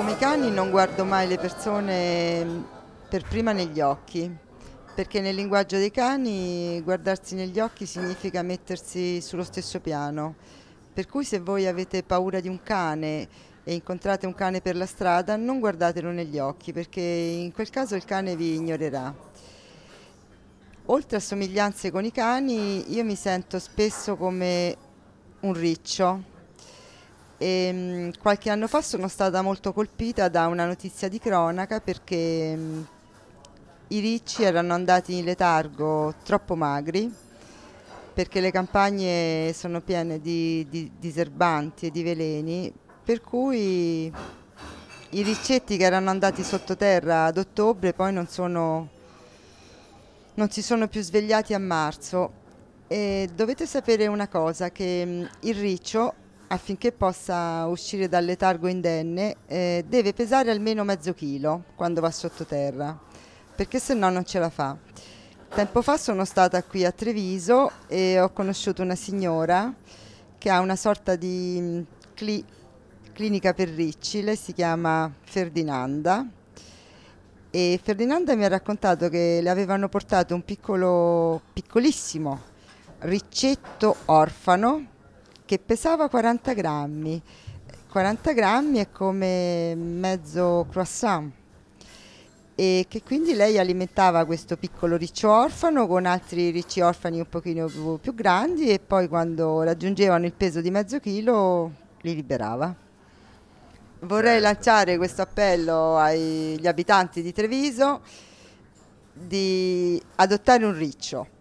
come i cani non guardo mai le persone mm, per prima negli occhi, perché nel linguaggio dei cani guardarsi negli occhi significa mettersi sullo stesso piano. Per cui se voi avete paura di un cane e incontrate un cane per la strada, non guardatelo negli occhi, perché in quel caso il cane vi ignorerà. Oltre a somiglianze con i cani, io mi sento spesso come un riccio e, ehm, qualche anno fa sono stata molto colpita da una notizia di cronaca perché mh, mm, i ricci erano andati in letargo troppo magri perché le campagne sono piene di, di diserbanti e di veleni, per cui i riccetti che erano andati sottoterra ad ottobre poi non, sono, non si sono più svegliati a marzo. E dovete sapere una cosa, che mm, il riccio affinché possa uscire dal letargo indenne eh, deve pesare almeno mezzo chilo quando va sottoterra, perché se no non ce la fa. Tempo fa sono stata qui a Treviso e ho conosciuto una signora che ha una sorta di mm, cli clinica per ricci, lei si chiama Ferdinanda e Ferdinanda mi ha raccontato che le avevano portato un piccolo, piccolissimo riccetto orfano che pesava 40 grammi. 40 grammi è come mezzo croissant e che quindi lei alimentava questo piccolo riccio orfano con altri ricci orfani un pochino più, più grandi e poi quando raggiungevano il peso di mezzo chilo li liberava. Vorrei certo. lanciare questo appello agli abitanti di Treviso di adottare un riccio